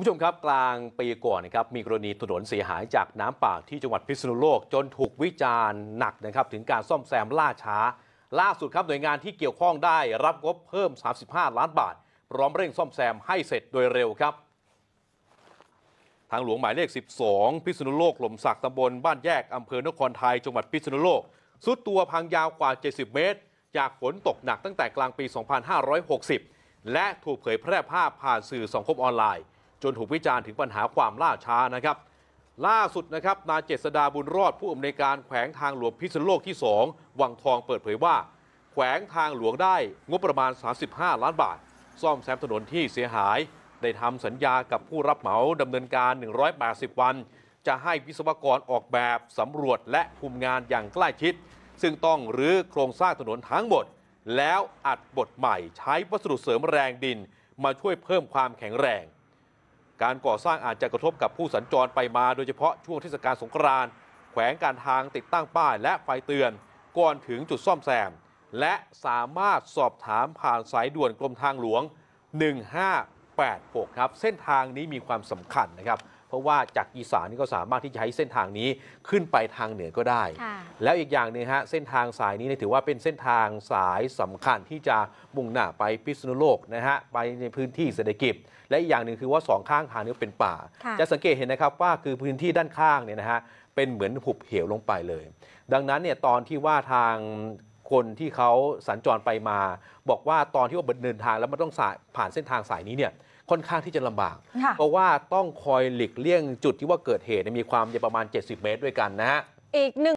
ผู้ชมครับ กลางปีก่อนนะครับมีกรณีถนนเสียหายจากน้ำป่าที่จังหวัดพิษณุโลกจนถูกวิจารณ์หนักนะครับถึงการซ่อมแซมล่าช้า ล่าสุดครับหน่วยงานที่เกี่ยวข้องได้รับงบเพิ่ม 35 ล้านบาทพร้อมเร่งซ่อมแซมให้เสร็จโดยเร็วครับ ทางหลวงหมายเลข 12 พิษณุโลกหล่มสักตำบลบ้านแยกอำเภอนครไทยจังหวัดพิษณุโลกสุดตัวพังยาวกว่า 70 เมตร จากฝนตกหนักตั้งแต่กลางปี 2560 และถูกเผยแพร่ภาพผ่านสื่อสังคมออนไลน์จนถูกวิจารณ์ถึงปัญหาความล่าช้านะครับ ล่าสุดนะครับ นายเจษดาบุญรอดผู้อำนวยการแขวงทางหลวงพิษณุโลกที่ 2 วังทองเปิดเผยว่า แขวงทางหลวงได้งบประมาณ 35 ล้านบาท ซ่อมแซมถนนที่เสียหาย ได้ทำสัญญากับผู้รับเหมาดำเนินการ 180 วัน จะให้วิศวกรออกแบบสำรวจและคุมงานอย่างใกล้ชิด ซึ่งต้องรื้อโครงสร้างถนนทั้งหมด แล้วอัดบทใหม่ ใช้วัสดุเสริมแรงดิน มาช่วยเพิ่มความแข็งแรงการก่อสร้างอาจจะกระทบกับผู้สัญจรไปมาโดยเฉพาะช่วงเทศกาลสงกรานต์แขวงการทางติดตั้งป้ายและไฟเตือนก่อนถึงจุดซ่อมแซมและสามารถสอบถามผ่านสายด่วนกรมทางหลวง 1586 ครับ เส้นทางนี้มีความสำคัญนะครับราะว่าจากอีสานนี่ก็สามารถที่จะใช้เส้นทางนี้ขึ้นไปทางเหนือก็ได้ แล้วอีกอย่างนึงฮะเส้นทางสายนี้ถือว่าเป็นเส้นทางสายสำคัญที่จะมุ่งหน้าไปพิษณุโลกนะฮะไปในพื้นที่เศรษฐกิจ และอีกอย่างหนึ่งคือว่าสองข้างทางนี้เป็นป่าจะสังเกตเห็นนะครับว่าคือพื้นที่ด้านข้างเนี่ยนะฮะเป็นเหมือนหุบเหวลงไปเลย ดังนั้นเนี่ยตอนที่ว่าทางคนที่เขาสัญจรไปมา บอกว่าตอนที่ว่าเดินทางแล้วมันต้องผ่านเส้นทางสายนี้เนี่ยค่อนข้างที่จะลำบาก เพราะว่าต้องคอยหลีกเลี่ยงจุดที่ว่าเกิดเหตุ มีความยาวประมาณ 70 เมตรด้วยกันนะฮะอีกหนึ่ง